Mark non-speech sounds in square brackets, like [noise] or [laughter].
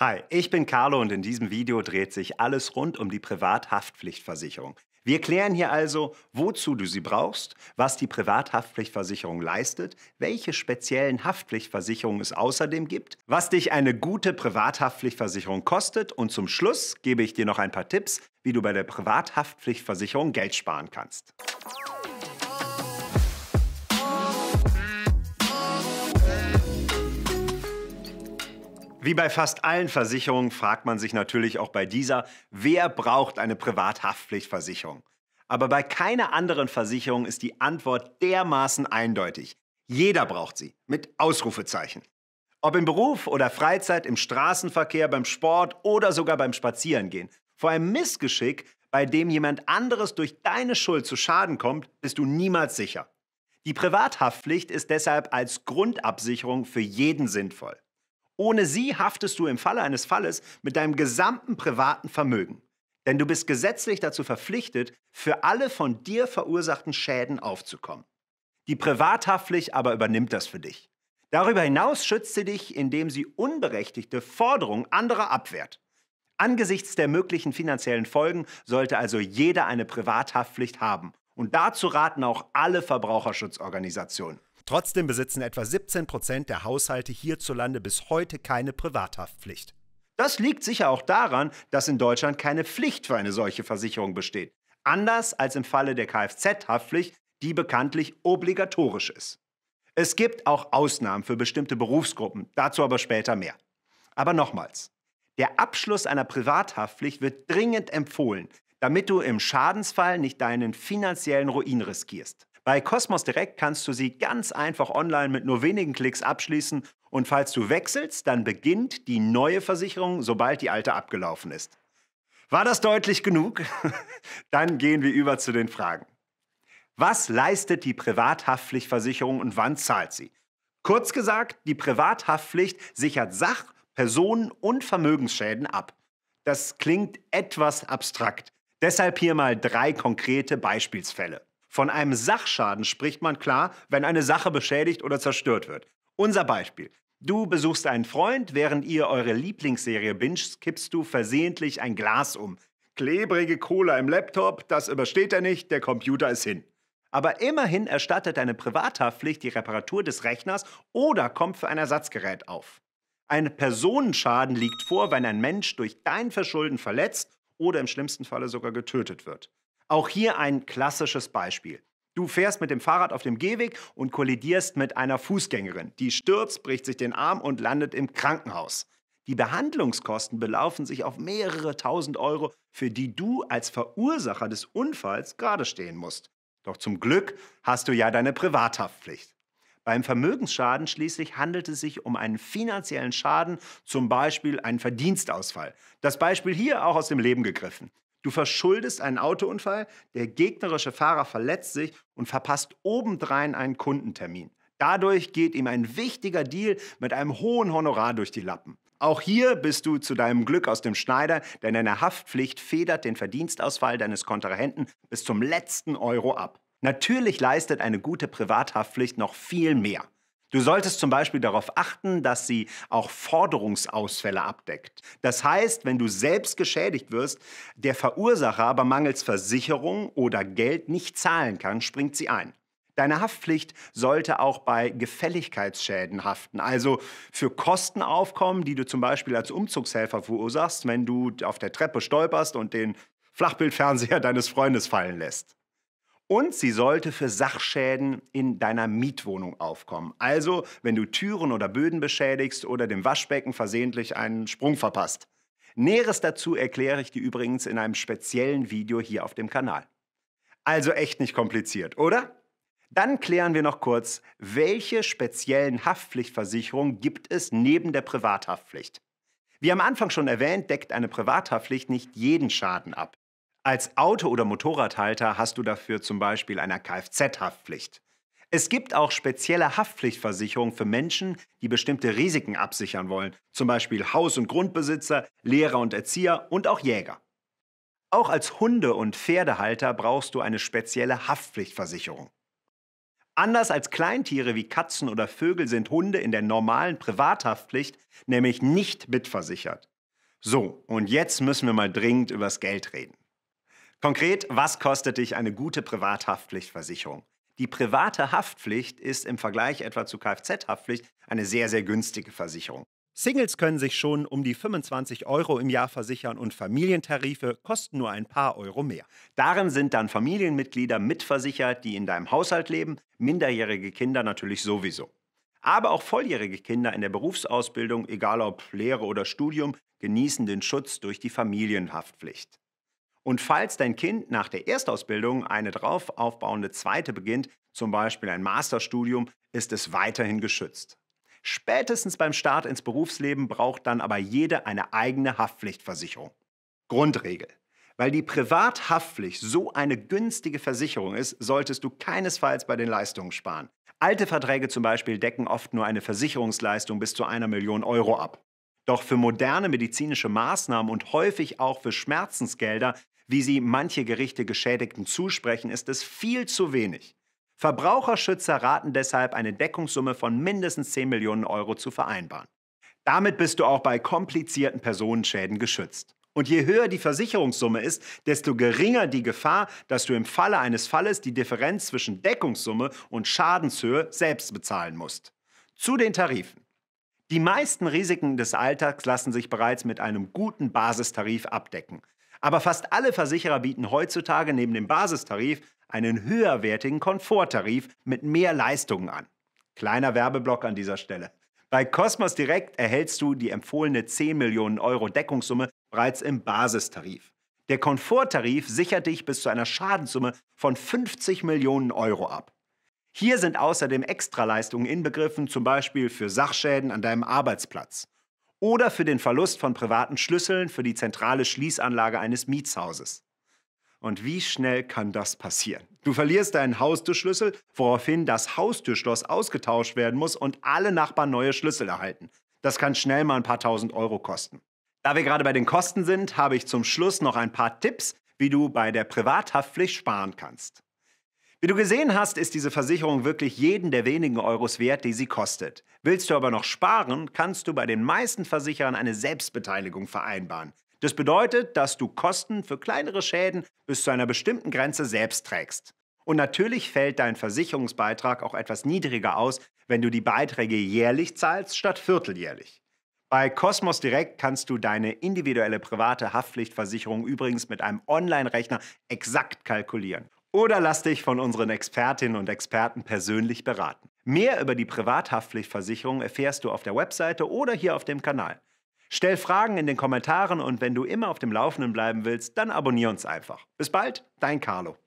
Hi, ich bin Carlo und in diesem Video dreht sich alles rund um die Privathaftpflichtversicherung. Wir klären hier also, wozu du sie brauchst, was die Privathaftpflichtversicherung leistet, welche speziellen Haftpflichtversicherungen es außerdem gibt, was dich eine gute Privathaftpflichtversicherung kostet und zum Schluss gebe ich dir noch ein paar Tipps, wie du bei der Privathaftpflichtversicherung Geld sparen kannst. Wie bei fast allen Versicherungen fragt man sich natürlich auch bei dieser, wer braucht eine Privathaftpflichtversicherung? Aber bei keiner anderen Versicherung ist die Antwort dermaßen eindeutig. Jeder braucht sie, mit Ausrufezeichen. Ob im Beruf oder Freizeit, im Straßenverkehr, beim Sport oder sogar beim Spazierengehen. Vor einem Missgeschick, bei dem jemand anderes durch deine Schuld zu Schaden kommt, bist du niemals sicher. Die Privathaftpflicht ist deshalb als Grundabsicherung für jeden sinnvoll. Ohne sie haftest du im Falle eines Falles mit deinem gesamten privaten Vermögen. Denn du bist gesetzlich dazu verpflichtet, für alle von dir verursachten Schäden aufzukommen. Die Privathaftpflicht aber übernimmt das für dich. Darüber hinaus schützt sie dich, indem sie unberechtigte Forderungen anderer abwehrt. Angesichts der möglichen finanziellen Folgen sollte also jeder eine Privathaftpflicht haben. Und dazu raten auch alle Verbraucherschutzorganisationen. Trotzdem besitzen etwa 17 Prozent der Haushalte hierzulande bis heute keine Privathaftpflicht. Das liegt sicher auch daran, dass in Deutschland keine Pflicht für eine solche Versicherung besteht. Anders als im Falle der Kfz-Haftpflicht, die bekanntlich obligatorisch ist. Es gibt auch Ausnahmen für bestimmte Berufsgruppen, dazu aber später mehr. Aber nochmals, der Abschluss einer Privathaftpflicht wird dringend empfohlen, damit du im Schadensfall nicht deinen finanziellen Ruin riskierst. Bei Cosmos Direct kannst du sie ganz einfach online mit nur wenigen Klicks abschließen und falls du wechselst, dann beginnt die neue Versicherung, sobald die alte abgelaufen ist. War das deutlich genug? [laughs] dann gehen wir über zu den Fragen. Was leistet die Privathaftpflichtversicherung und wann zahlt sie? Kurz gesagt, die Privathaftpflicht sichert Sach-, Personen- und Vermögensschäden ab. Das klingt etwas abstrakt. Deshalb hier mal drei konkrete Beispielsfälle. Von einem Sachschaden spricht man klar, wenn eine Sache beschädigt oder zerstört wird. Unser Beispiel. Du besuchst einen Freund, während ihr eure Lieblingsserie binget, kippst du versehentlich ein Glas um. Klebrige Cola im Laptop, das übersteht er nicht, der Computer ist hin. Aber immerhin erstattet deine Privathaftpflicht die Reparatur des Rechners oder kommt für ein Ersatzgerät auf. Ein Personenschaden liegt vor, wenn ein Mensch durch dein Verschulden verletzt oder im schlimmsten Falle sogar getötet wird. Auch hier ein klassisches Beispiel. Du fährst mit dem Fahrrad auf dem Gehweg und kollidierst mit einer Fußgängerin. Die stürzt, bricht sich den Arm und landet im Krankenhaus. Die Behandlungskosten belaufen sich auf mehrere tausend Euro, für die du als Verursacher des Unfalls gerade stehen musst. Doch zum Glück hast du ja deine Privathaftpflicht. Beim Vermögensschaden schließlich handelt es sich um einen finanziellen Schaden, zum Beispiel einen Verdienstausfall. Das Beispiel hier auch aus dem Leben gegriffen. Du verschuldest einen Autounfall, der gegnerische Fahrer verletzt sich und verpasst obendrein einen Kundentermin. Dadurch geht ihm ein wichtiger Deal mit einem hohen Honorar durch die Lappen. Auch hier bist du zu deinem Glück aus dem Schneider, denn deine Haftpflicht federt den Verdienstausfall deines Kontrahenten bis zum letzten Euro ab. Natürlich leistet eine gute Privathaftpflicht noch viel mehr. Du solltest zum Beispiel darauf achten, dass sie auch Forderungsausfälle abdeckt. Das heißt, wenn du selbst geschädigt wirst, der Verursacher aber mangels Versicherung oder Geld nicht zahlen kann, springt sie ein. Deine Haftpflicht sollte auch bei Gefälligkeitsschäden haften, also für Kosten aufkommen, die du zum Beispiel als Umzugshelfer verursachst, wenn du auf der Treppe stolperst und den Flachbildfernseher [laughs] deines Freundes fallen lässt und sie sollte für Sachschäden in deiner Mietwohnung aufkommen. Also, wenn du Türen oder Böden beschädigst oder dem Waschbecken versehentlich einen Sprung verpasst. Näheres dazu erkläre ich dir übrigens in einem speziellen Video hier auf dem Kanal. Also echt nicht kompliziert, oder? Dann klären wir noch kurz, welche speziellen Haftpflichtversicherungen gibt es neben der Privathaftpflicht? Wie am Anfang schon erwähnt, deckt eine Privathaftpflicht nicht jeden Schaden ab. Als Auto- oder Motorradhalter hast du dafür zum Beispiel eine Kfz-Haftpflicht. Es gibt auch spezielle Haftpflichtversicherungen für Menschen, die bestimmte Risiken absichern wollen, zum Beispiel Haus- und Grundbesitzer, Lehrer und Erzieher und auch Jäger. Auch als Hunde- und Pferdehalter brauchst du eine spezielle Haftpflichtversicherung. Anders als Kleintiere wie Katzen oder Vögel sind Hunde in der normalen Privathaftpflicht nämlich nicht mitversichert. So, und jetzt müssen wir mal dringend übers Geld reden. Konkret, was kostet dich eine gute Privathaftpflichtversicherung? Die private Haftpflicht ist im Vergleich etwa zu Kfz-Haftpflicht eine sehr, sehr günstige Versicherung. Singles können sich schon um die 25 Euro im Jahr versichern und Familientarife kosten nur ein paar Euro mehr. Darin sind dann Familienmitglieder mitversichert, die in deinem Haushalt leben, minderjährige Kinder natürlich sowieso. Aber auch volljährige Kinder in der Berufsausbildung, egal ob Lehre oder Studium, genießen den Schutz durch die Familienhaftpflicht. Und falls dein Kind nach der Erstausbildung eine darauf aufbauende zweite beginnt, zum Beispiel ein Masterstudium, ist es weiterhin geschützt. Spätestens beim Start ins Berufsleben braucht dann aber jede eine eigene Haftpflichtversicherung. Grundregel. Weil die Privathaftpflicht so eine günstige Versicherung ist, solltest du keinesfalls bei den Leistungen sparen. Alte Verträge zum Beispiel decken oft nur eine Versicherungsleistung bis zu einer Million Euro ab. Doch für moderne medizinische Maßnahmen und häufig auch für Schmerzensgelder wie sie manche Gerichte Geschädigten zusprechen, ist es viel zu wenig. Verbraucherschützer raten deshalb, eine Deckungssumme von mindestens 10 Millionen Euro zu vereinbaren. Damit bist du auch bei komplizierten Personenschäden geschützt. Und je höher die Versicherungssumme ist, desto geringer die Gefahr, dass du im Falle eines Falles die Differenz zwischen Deckungssumme und Schadenshöhe selbst bezahlen musst. Zu den Tarifen. Die meisten Risiken des Alltags lassen sich bereits mit einem guten Basistarif abdecken. Aber fast alle Versicherer bieten heutzutage neben dem Basistarif einen höherwertigen Komforttarif mit mehr Leistungen an. Kleiner Werbeblock an dieser Stelle. Bei Cosmos Direct erhältst du die empfohlene 10 Millionen Euro Deckungssumme bereits im Basistarif. Der Komforttarif sichert dich bis zu einer Schadenssumme von 50 Millionen Euro ab. Hier sind außerdem Extraleistungen inbegriffen, zum Beispiel für Sachschäden an deinem Arbeitsplatz oder für den Verlust von privaten Schlüsseln für die zentrale Schließanlage eines Mietshauses. Und wie schnell kann das passieren? Du verlierst deinen Haustürschlüssel, woraufhin das Haustürschloss ausgetauscht werden muss und alle Nachbarn neue Schlüssel erhalten. Das kann schnell mal ein paar tausend Euro kosten. Da wir gerade bei den Kosten sind, habe ich zum Schluss noch ein paar Tipps, wie du bei der Privathaftpflicht sparen kannst. Wie du gesehen hast, ist diese Versicherung wirklich jeden der wenigen Euros wert, die sie kostet. Willst du aber noch sparen, kannst du bei den meisten Versicherern eine Selbstbeteiligung vereinbaren. Das bedeutet, dass du Kosten für kleinere Schäden bis zu einer bestimmten Grenze selbst trägst. Und natürlich fällt dein Versicherungsbeitrag auch etwas niedriger aus, wenn du die Beiträge jährlich zahlst statt vierteljährlich. Bei Cosmos Direct kannst du deine individuelle private Haftpflichtversicherung übrigens mit einem Online-Rechner exakt kalkulieren oder lass dich von unseren Expertinnen und Experten persönlich beraten. Mehr über die Privathaftpflichtversicherung erfährst du auf der Webseite oder hier auf dem Kanal. Stell Fragen in den Kommentaren und wenn du immer auf dem Laufenden bleiben willst, dann abonnier uns einfach. Bis bald, dein Carlo.